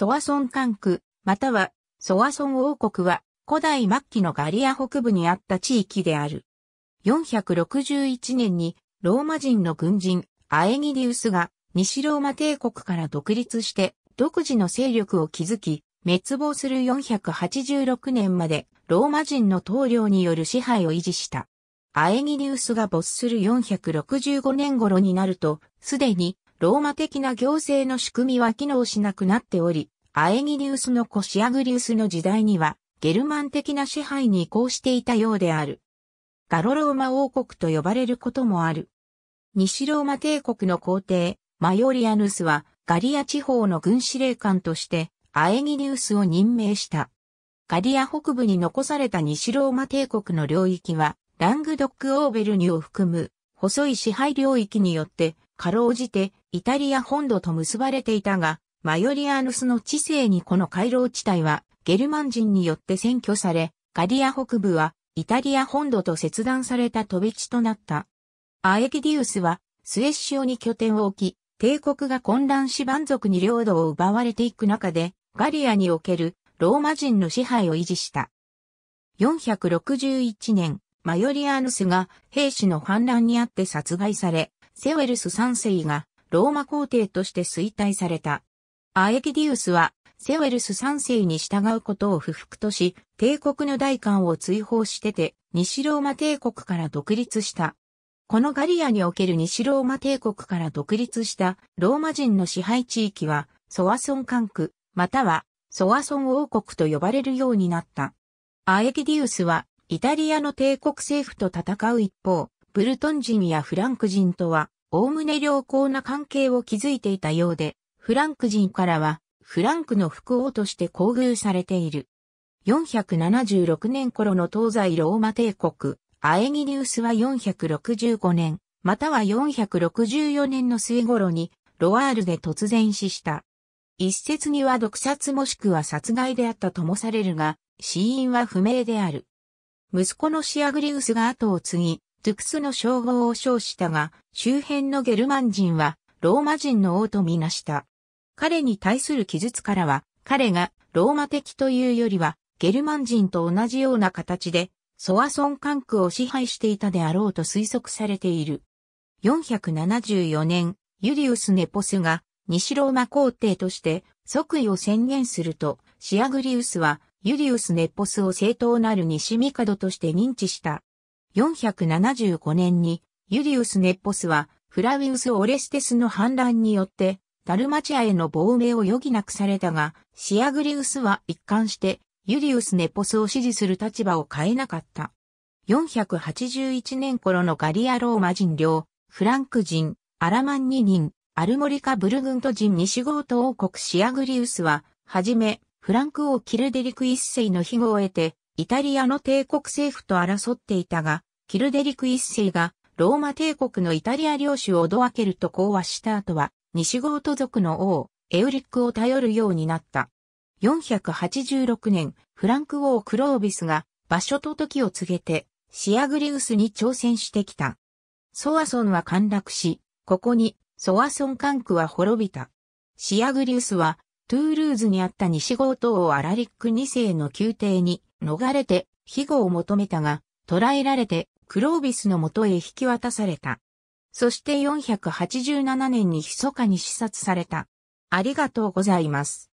ソワソン管区、またはソワソン王国は古代末期のガリア北部にあった地域である。461年にローマ人の軍人アエギリウスが西ローマ帝国から独立して独自の勢力を築き、滅亡する486年までローマ人の統領による支配を維持した。アエギリウスが没する465年頃になると、すでにローマ的な行政の仕組みは機能しなくなっており、アエギリウスのコシアグリウスの時代には、ゲルマン的な支配に移行していたようである。ガロローマ王国と呼ばれることもある。西ローマ帝国の皇帝、マヨリアヌスは、ガリア地方の軍司令官として、アエギリウスを任命した。ガリア北部に残された西ローマ帝国の領域は、ラングドック・オーベルニュを含む、細い支配領域によってかろうじてイタリア本土と結ばれていたが、マヨリアヌスの知性にこの回廊地帯はゲルマン人によって占拠され、ガリア北部はイタリア本土と切断された飛び地となった。アエギディウスはスエッシオに拠点を置き、帝国が混乱し蛮族に領土を奪われていく中で、ガリアにおけるローマ人の支配を維持した。461年、マヨリアヌスが兵士の反乱にあって殺害され、セウェルス三世がローマ皇帝として衰退された。アエギディウスはセウェルス三世に従うことを不服とし、帝国の代官を追放してて、西ローマ帝国から独立した。このガリアにおける西ローマ帝国から独立したローマ人の支配地域は、ソワソン管区、またはソワソン王国と呼ばれるようになった。アエギディウスは、イタリアの帝国政府と戦う一方、ブルトン人やフランク人とは、おおむね良好な関係を築いていたようで、フランク人からは、フランクの副王として厚遇されている。476年頃の東西ローマ帝国、アエギリウスは465年、または464年の末頃に、ロワールで突然死した。一説には毒殺もしくは殺害であったともされるが、死因は不明である。息子のシアグリウスが後を継ぎ、トゥクスの称号を称したが、周辺のゲルマン人は、ローマ人の王とみなした。彼に対する記述からは、彼がローマ的というよりは、ゲルマン人と同じような形で、ソアソン管区を支配していたであろうと推測されている。474年、ユリウス・ネポスが西ローマ皇帝として即位を宣言すると、シアグリウスはユリウス・ネポスを正当なる西帝として認知した。475年にユリウス・ネッポスはフラウィウス・オレステスの反乱によってダルマチアへの亡命を余儀なくされたが、シアグリウスは一貫してユリウス・ネポスを支持する立場を変えなかった。481年頃のガリアローマ人領、フランク人、アラマンニ人、アルモリカブルグント人西ゴート王国シアグリウスは、はじめ、フランク王キルデリク一世の庇護を得て、イタリアの帝国政府と争っていたが、キルデリク一世がローマ帝国のイタリア領主をどドけると講和した後は、西ゴート族の王、エウリックを頼るようになった。486年、フランク王クロービスが場所と時を告げて、シアグリウスに挑戦してきた。ソワソンは陥落し、ここにソワソン管区は滅びた。シアグリウスは、トゥールーズにあった西ゴート王アラリック二世の宮廷に逃れて、庇護を求めたが、捕らえられて、クロービスのもとへ引き渡された。そして487年に密かに視察された。ありがとうございます。